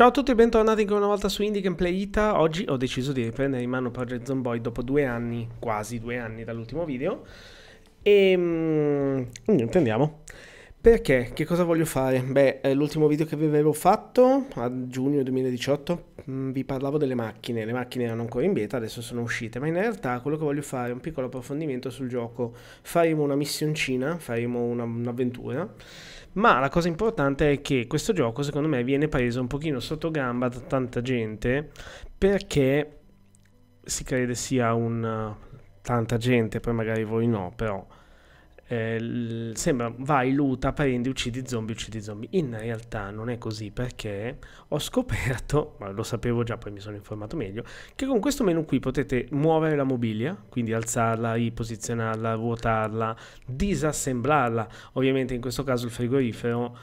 Ciao a tutti e bentornati ancora una volta su Indie Gameplay Ita. Oggi ho deciso di riprendere in mano Project Zomboid dopo due anni, quasi due anni dall'ultimo video. E ehm, mh, niente, andiamo. Perché? Che cosa voglio fare? Beh, eh, l'ultimo video che vi avevo fatto a giugno 2018 mm, vi parlavo delle macchine, le macchine erano ancora in beta, adesso sono uscite, ma in realtà quello che voglio fare è un piccolo approfondimento sul gioco. Faremo una missioncina, faremo una, un'avventura, ma la cosa importante è che questo gioco secondo me viene preso un pochino sotto gamba da tanta gente perché si crede sia un... Eh, tanta gente, poi magari voi no, però eh, sembra vai, luta, prendi, uccidi zombie, uccidi zombie. In realtà non è così perché ho scoperto, ma lo sapevo già, poi mi sono informato meglio, che con questo menu qui potete muovere la mobilia, quindi alzarla, riposizionarla, ruotarla, disassemblarla. Ovviamente in questo caso il frigorifero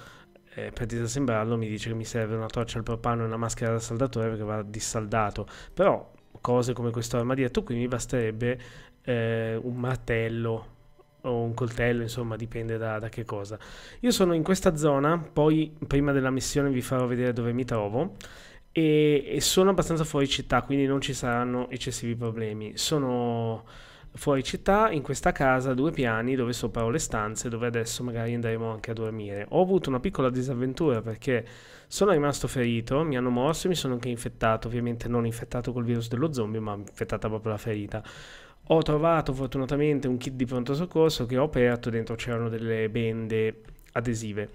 eh, per disassemblarlo mi dice che mi serve una torcia al propano e una maschera da saldatore perché va dissaldato, però cose come questo armadietto qui mi basterebbe eh, un martello o un coltello, insomma, dipende da, da, che cosa. Io sono in questa zona, poi prima della missione vi farò vedere dove mi trovo. E, e sono abbastanza fuori città, quindi non ci saranno eccessivi problemi. Sono fuori città, in questa casa, due piani, dove sopra ho le stanze, dove adesso magari andremo anche a dormire. Ho avuto una piccola disavventura perché sono rimasto ferito, mi hanno morso e mi sono anche infettato, ovviamente non infettato col virus dello zombie, ma infettata proprio la ferita ho trovato fortunatamente un kit di pronto soccorso che ho aperto dentro c'erano delle bende adesive.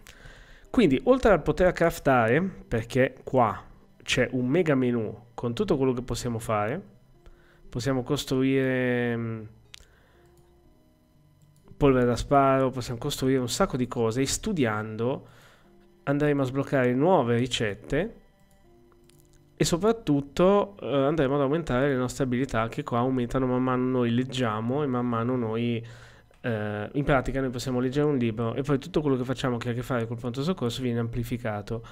Quindi, oltre a poter craftare, perché qua c'è un mega menu con tutto quello che possiamo fare, possiamo costruire mm, polvere da sparo, possiamo costruire un sacco di cose e studiando andremo a sbloccare nuove ricette e soprattutto eh, andremo ad aumentare le nostre abilità che qua aumentano man mano noi leggiamo e man mano noi eh, in pratica noi possiamo leggere un libro e poi tutto quello che facciamo che ha a che fare col pronto soccorso viene amplificato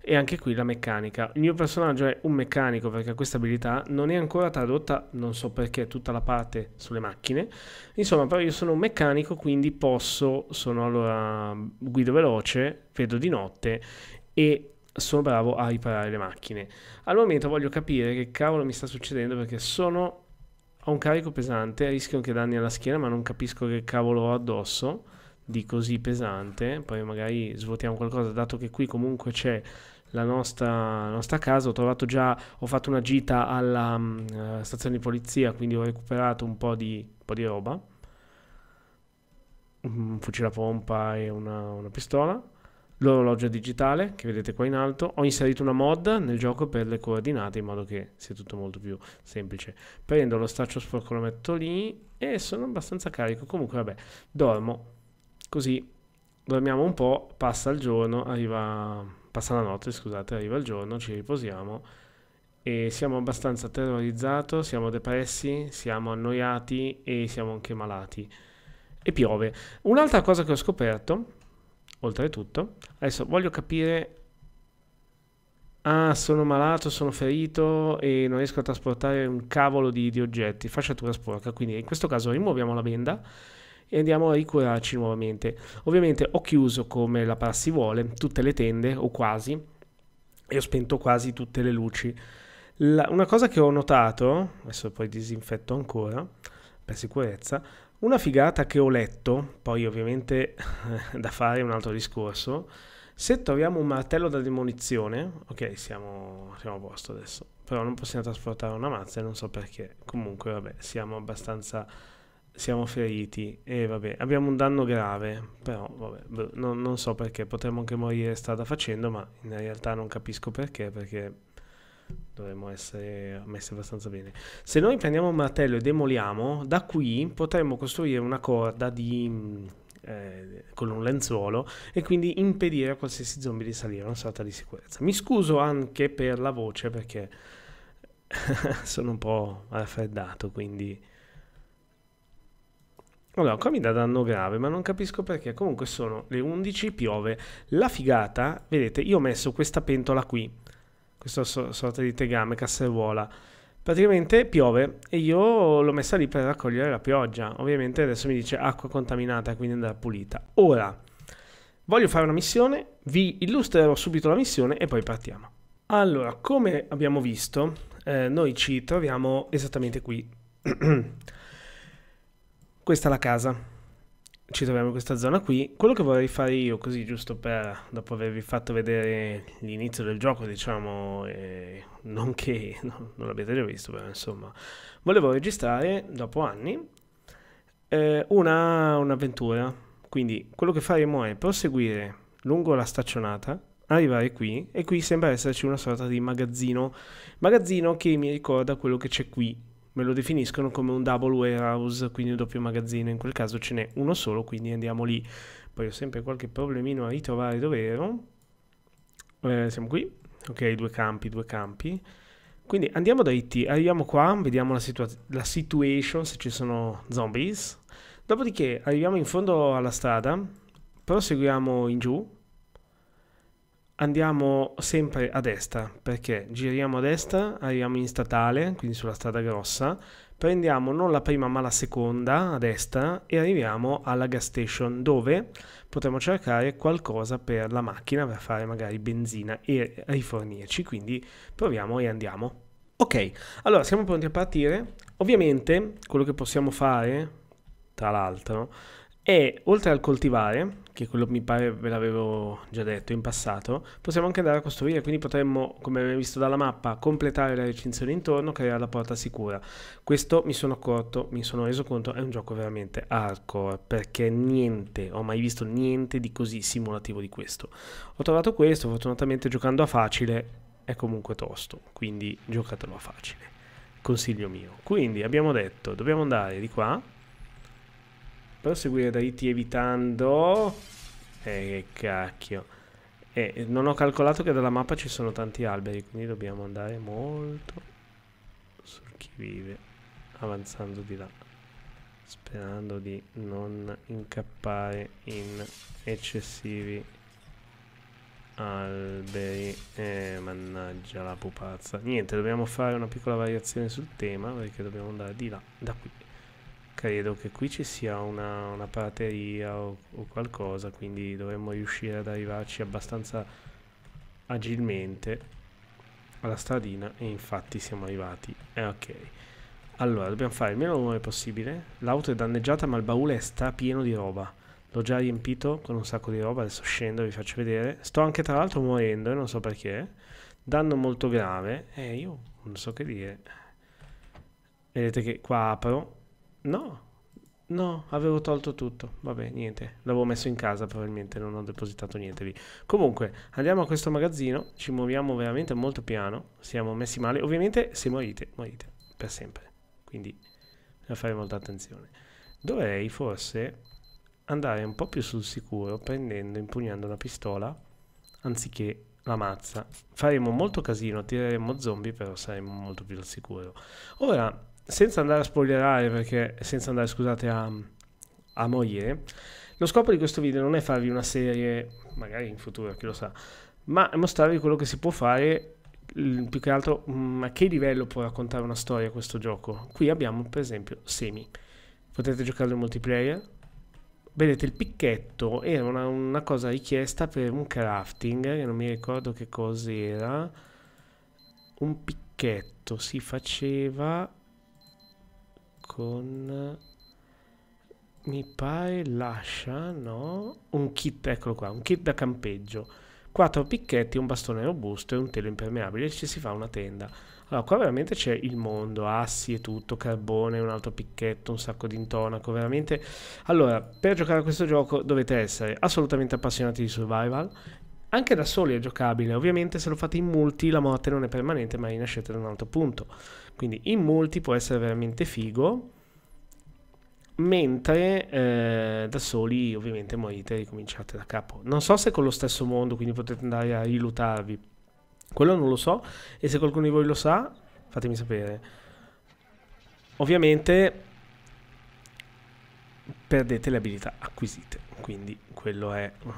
e anche qui la meccanica il mio personaggio è un meccanico perché ha questa abilità non è ancora tradotta non so perché tutta la parte sulle macchine insomma però io sono un meccanico quindi posso sono allora guido veloce vedo di notte e sono bravo a riparare le macchine. Al momento voglio capire che cavolo mi sta succedendo perché sono ho un carico pesante, rischio anche danni alla schiena, ma non capisco che cavolo ho addosso di così pesante. Poi magari svuotiamo qualcosa, dato che qui comunque c'è la nostra, la nostra casa. Ho trovato già, ho fatto una gita alla uh, stazione di polizia, quindi ho recuperato un po' di, un po di roba. Un fucile a pompa e una, una pistola l'orologio digitale che vedete qua in alto. Ho inserito una mod nel gioco per le coordinate in modo che sia tutto molto più semplice. Prendo lo staccio sporco, lo metto lì e sono abbastanza carico. Comunque vabbè, dormo così dormiamo un po', passa il giorno, arriva, passa la notte, scusate, arriva il giorno, ci riposiamo e siamo abbastanza terrorizzati, siamo depressi, siamo annoiati e siamo anche malati. E piove. Un'altra cosa che ho scoperto oltretutto. Adesso voglio capire... Ah, sono malato, sono ferito e non riesco a trasportare un cavolo di, di oggetti, fasciatura sporca. Quindi in questo caso rimuoviamo la benda e andiamo a ricurarci nuovamente. Ovviamente ho chiuso come la prassi vuole tutte le tende o quasi e ho spento quasi tutte le luci. La, una cosa che ho notato, adesso poi disinfetto ancora per sicurezza, una figata che ho letto, poi ovviamente da fare un altro discorso, se troviamo un martello da demolizione, ok siamo, siamo a posto adesso, però non possiamo trasportare una mazza e non so perché, comunque vabbè siamo abbastanza siamo feriti e vabbè, abbiamo un danno grave, però vabbè, boh, non, non so perché, potremmo anche morire strada facendo, ma in realtà non capisco perché, perché dovremmo essere messi abbastanza bene. Se noi prendiamo un martello e demoliamo, da qui potremmo costruire una corda di, mm, eh, con un lenzuolo e quindi impedire a qualsiasi zombie di salire, una sorta di sicurezza. Mi scuso anche per la voce perché sono un po' raffreddato, quindi... Allora, qua mi dà danno grave, ma non capisco perché. Comunque sono le 11, piove. La figata, vedete, io ho messo questa pentola qui questa sorta di tegame, casseruola. Praticamente piove e io l'ho messa lì per raccogliere la pioggia. Ovviamente adesso mi dice acqua contaminata, quindi andrà pulita. Ora, voglio fare una missione, vi illustrerò subito la missione e poi partiamo. Allora, come abbiamo visto, eh, noi ci troviamo esattamente qui. Questa è la casa ci troviamo in questa zona qui. Quello che vorrei fare io, così giusto per, dopo avervi fatto vedere l'inizio del gioco, diciamo, eh, non che no, non l'abbiate già visto, però insomma, volevo registrare, dopo anni, eh, una, un'avventura. Quindi quello che faremo è proseguire lungo la staccionata, arrivare qui, e qui sembra esserci una sorta di magazzino, magazzino che mi ricorda quello che c'è qui me lo definiscono come un double warehouse, quindi un doppio magazzino, in quel caso ce n'è uno solo, quindi andiamo lì. Poi ho sempre qualche problemino a ritrovare dove ero. Eh, siamo qui, ok, due campi, due campi. Quindi andiamo da IT, arriviamo qua, vediamo la, situa la situation, se ci sono zombies. Dopodiché arriviamo in fondo alla strada, proseguiamo in giù, andiamo sempre a destra perché giriamo a destra, arriviamo in statale, quindi sulla strada grossa, prendiamo non la prima ma la seconda a destra e arriviamo alla gas station dove potremo cercare qualcosa per la macchina per fare magari benzina e rifornirci, quindi proviamo e andiamo. Ok, allora siamo pronti a partire. Ovviamente quello che possiamo fare, tra l'altro, e oltre al coltivare, che quello mi pare ve l'avevo già detto in passato, possiamo anche andare a costruire, quindi potremmo, come abbiamo visto dalla mappa, completare la recinzione intorno, creare la porta sicura. Questo mi sono accorto, mi sono reso conto, è un gioco veramente hardcore, perché niente, ho mai visto niente di così simulativo di questo. Ho trovato questo, fortunatamente giocando a facile è comunque tosto, quindi giocatelo a facile. Consiglio mio. Quindi abbiamo detto, dobbiamo andare di qua, però seguire dritti evitando... Eh, che cacchio. Eh, non ho calcolato che dalla mappa ci sono tanti alberi, quindi dobbiamo andare molto Su chi vive, avanzando di là, sperando di non incappare in eccessivi alberi. Eh, mannaggia la pupazza. Niente, dobbiamo fare una piccola variazione sul tema, perché dobbiamo andare di là, da qui credo che qui ci sia una, una parateria o, o qualcosa, quindi dovremmo riuscire ad arrivarci abbastanza agilmente alla stradina e infatti siamo arrivati. Eh, ok. Allora, dobbiamo fare il meno rumore possibile. L'auto è danneggiata ma il baule è pieno di roba. L'ho già riempito con un sacco di roba, adesso scendo e vi faccio vedere. Sto anche tra l'altro morendo e eh, non so perché. Danno molto grave. Eh, io non so che dire. Vedete che qua apro No, no, avevo tolto tutto. Vabbè, niente. L'avevo messo in casa probabilmente, non ho depositato niente lì. Comunque, andiamo a questo magazzino, ci muoviamo veramente molto piano, siamo messi male. Ovviamente se morite, morite, per sempre. Quindi bisogna fare molta attenzione. Dovrei forse andare un po' più sul sicuro prendendo, impugnando una pistola anziché la mazza. Faremo molto casino, tireremo zombie, però saremo molto più al sicuro. Ora, senza andare a spoilerare, perché senza andare, scusate, a, a morire, lo scopo di questo video non è farvi una serie, magari in futuro, chi lo sa, ma è mostrarvi quello che si può fare più che altro mm, a che livello può raccontare una storia questo gioco. Qui abbiamo per esempio Semi. Potete giocarlo in multiplayer. Vedete il picchetto era una, una cosa richiesta per un crafting, che non mi ricordo che cos'era. Un picchetto si faceva con... Mi pare lascia, no? Un kit, eccolo qua, un kit da campeggio. Quattro picchetti, un bastone robusto e un telo impermeabile. Ci si fa una tenda. Allora, qua veramente c'è il mondo, assi e tutto, carbone, un altro picchetto, un sacco di intonaco, veramente. Allora, per giocare a questo gioco dovete essere assolutamente appassionati di survival, anche da soli è giocabile, ovviamente se lo fate in multi la morte non è permanente ma rinascete da un altro punto. Quindi in multi può essere veramente figo, mentre eh, da soli ovviamente morite e ricominciate da capo. Non so se è con lo stesso mondo, quindi potete andare a rilutarvi. Quello non lo so e se qualcuno di voi lo sa fatemi sapere. Ovviamente perdete le abilità acquisite. Quindi quello è uh,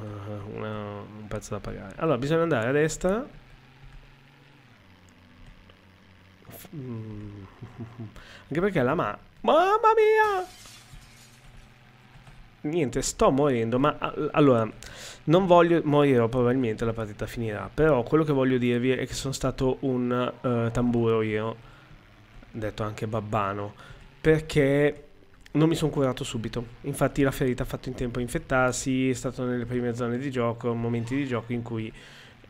una, un pezzo da pagare. Allora, bisogna andare a destra. Mm. Anche perché la ma... Mamma mia! Niente, sto morendo, ma allora, non voglio... Morirò probabilmente, la partita finirà. Però quello che voglio dirvi è che sono stato un uh, tamburo io. Detto anche babbano. Perché non mi sono curato subito, infatti la ferita ha fatto in tempo a infettarsi, è stato nelle prime zone di gioco, momenti di gioco in cui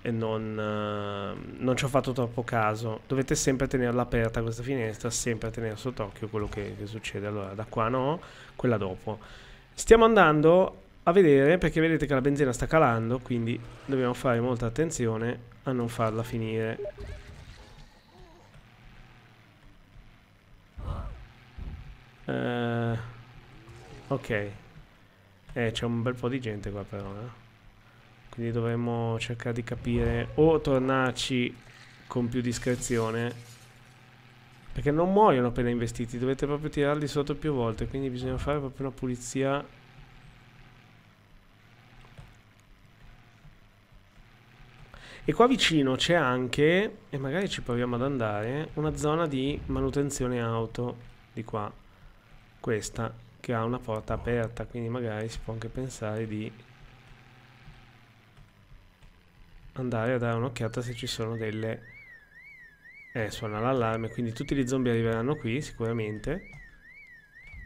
eh, non, eh, non ci ho fatto troppo caso. Dovete sempre tenerla aperta questa finestra, sempre tenere sott'occhio quello che, che succede. Allora, da qua no, quella dopo. Stiamo andando a vedere perché vedete che la benzina sta calando, quindi dobbiamo fare molta attenzione a non farla finire Eh, ok. Eh, c'è un bel po' di gente qua però, eh. Quindi dovremmo cercare di capire o tornarci con più discrezione. Perché non muoiono appena investiti, dovete proprio tirarli sotto più volte, quindi bisogna fare proprio una pulizia E qua vicino c'è anche, e magari ci proviamo ad andare, una zona di manutenzione auto di qua questa che ha una porta aperta quindi magari si può anche pensare di andare a dare un'occhiata se ci sono delle eh suona l'allarme quindi tutti gli zombie arriveranno qui sicuramente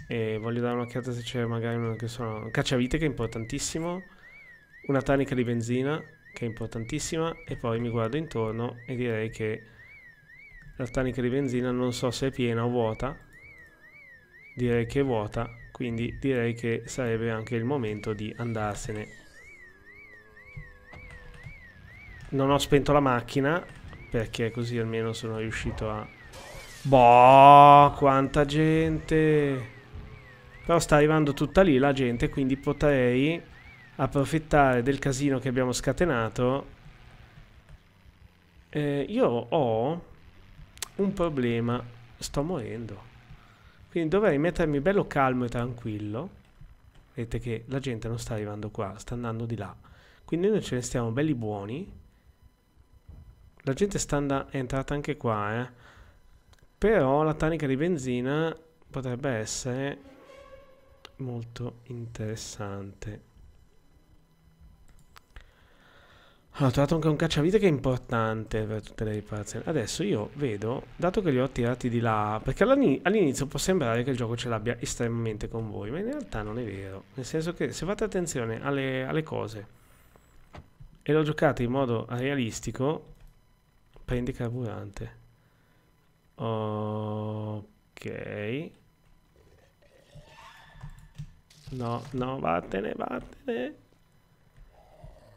e voglio dare un'occhiata se c'è magari una che sono cacciavite che è importantissimo una tanica di benzina che è importantissima e poi mi guardo intorno e direi che la tanica di benzina non so se è piena o vuota direi che è vuota, quindi direi che sarebbe anche il momento di andarsene. Non ho spento la macchina, perché così almeno sono riuscito a... Boh, quanta gente! Però sta arrivando tutta lì la gente, quindi potrei approfittare del casino che abbiamo scatenato. Eh, io ho un problema. Sto morendo. Quindi dovrei mettermi bello calmo e tranquillo. Vedete che la gente non sta arrivando qua, sta andando di là. Quindi noi ce ne stiamo belli buoni. La gente sta è entrata anche qua, eh. Però la tanica di benzina potrebbe essere molto interessante. Ho trovato anche un cacciavite che è importante per tutte le riparazioni. Adesso io vedo, dato che li ho tirati di là, perché all'inizio può sembrare che il gioco ce l'abbia estremamente con voi, ma in realtà non è vero. Nel senso che se fate attenzione alle, alle cose e lo giocate in modo realistico, prendi carburante. Ok. No, no, vattene, vattene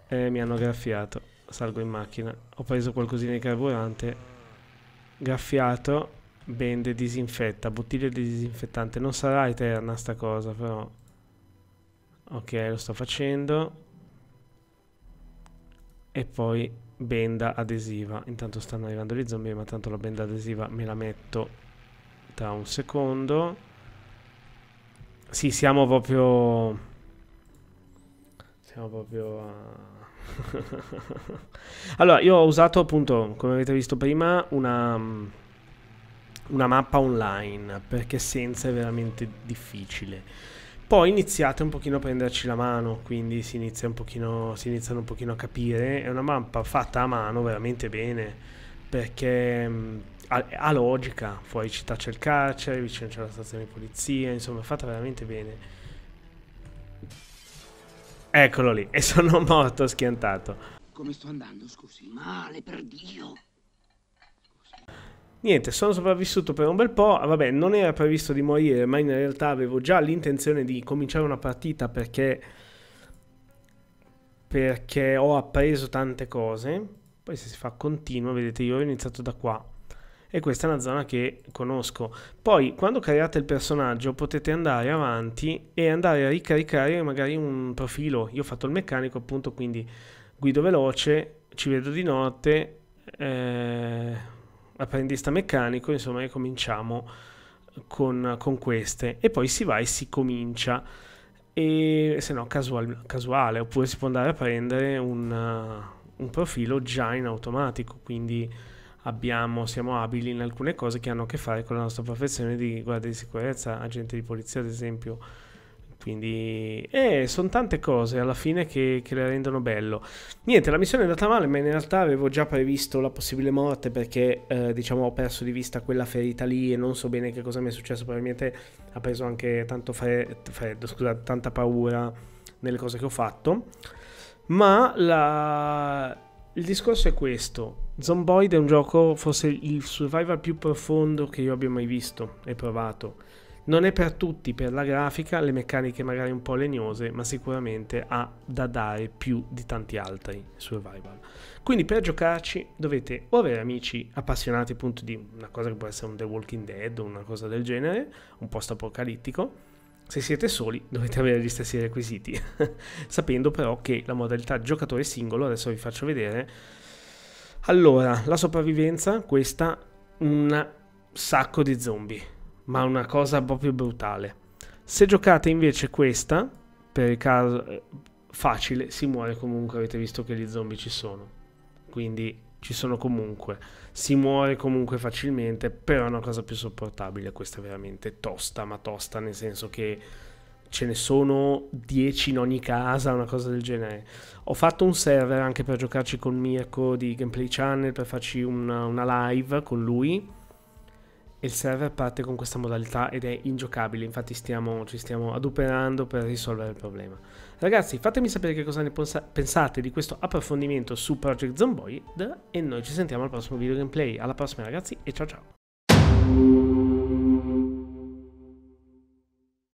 e mi hanno graffiato. Salgo in macchina. Ho preso qualcosina di carburante, graffiato, bende, disinfetta, bottiglia di disinfettante. Non sarà eterna sta cosa, però... Ok, lo sto facendo. E poi benda adesiva. Intanto stanno arrivando gli zombie, ma tanto la benda adesiva me la metto tra un secondo. Sì, siamo proprio... Siamo proprio a allora, io ho usato appunto, come avete visto prima, una, mm, una mappa online, perché senza è veramente difficile. Poi iniziate un pochino a prenderci la mano, quindi si, inizia un pochino, si iniziano un pochino a capire. È una mappa fatta a mano veramente bene, perché mm, ha, logica. Fuori città c'è il carcere, vicino c'è la stazione di polizia, insomma è fatta veramente bene. Eccolo lì, e sono morto schiantato. Come sto andando, scusi? Male, per Dio. Niente, sono sopravvissuto per un bel po', ah, vabbè non era previsto di morire, ma in realtà avevo già l'intenzione di cominciare una partita perché, perché ho appreso tante cose. Poi se si fa continuo, vedete io ho iniziato da qua e questa è una zona che conosco. Poi quando create il personaggio potete andare avanti e andare a ricaricare magari un profilo. Io ho fatto il meccanico appunto, quindi guido veloce, ci vedo di notte, eh, apprendista meccanico, insomma, e cominciamo con, con queste. E poi si va e si comincia e se no casual, casuale oppure si può andare a prendere un, un profilo già in automatico quindi abbiamo, siamo abili in alcune cose che hanno a che fare con la nostra professione di guardia di sicurezza, agente di polizia ad esempio. Quindi eh, sono tante cose alla fine che, che la rendono bello. Niente, la missione è andata male, ma in realtà avevo già previsto la possibile morte perché eh, diciamo ho perso di vista quella ferita lì e non so bene che cosa mi è successo. Probabilmente ha preso anche tanto fre- freddo, scusa, tanta paura nelle cose che ho fatto. Ma la... il discorso è questo Zomboid è un gioco forse il survival più profondo che io abbia mai visto e provato. Non è per tutti, per la grafica, le meccaniche magari un po' legnose, ma sicuramente ha da dare più di tanti altri survival. Quindi per giocarci dovete o avere amici appassionati appunto di una cosa che può essere un The Walking Dead o una cosa del genere, un post apocalittico. Se siete soli dovete avere gli stessi requisiti, sapendo però che la modalità giocatore singolo, adesso vi faccio vedere, allora, la sopravvivenza, questa, un sacco di zombie, ma una cosa proprio brutale. Se giocate invece questa, per il caso eh, facile, si muore comunque, avete visto che gli zombie ci sono. Quindi ci sono comunque, si muore comunque facilmente, però è una cosa più sopportabile, questa è veramente tosta, ma tosta nel senso che ce ne sono 10 in ogni casa, una cosa del genere. Ho fatto un server anche per giocarci con Mirko di Gameplay Channel, per farci una, una live con lui. E il server parte con questa modalità ed è ingiocabile, infatti stiamo, ci stiamo adoperando per risolvere il problema. Ragazzi, fatemi sapere che cosa ne pensate di questo approfondimento su Project Zomboid e noi ci sentiamo al prossimo video gameplay. Alla prossima ragazzi e ciao ciao!